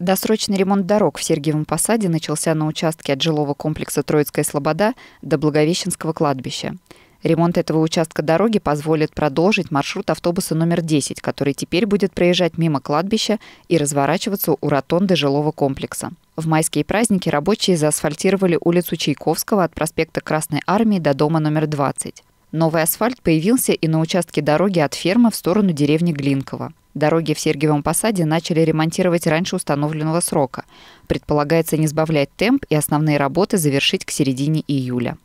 Досрочный ремонт дорог в Сергиевом Посаде начался на участке от жилого комплекса Троицкая Слобода до Благовещенского кладбища. Ремонт этого участка дороги позволит продолжить маршрут автобуса номер 10, который теперь будет проезжать мимо кладбища и разворачиваться у ротонды жилого комплекса. В майские праздники рабочие заасфальтировали улицу Чайковского от проспекта Красной Армии до дома номер 20. Новый асфальт появился и на участке дороги от фермы в сторону деревни Глинково. Дороги в Сергиевом Посаде начали ремонтировать раньше установленного срока. Предполагается не сбавлять темп и основные работы завершить к середине июля.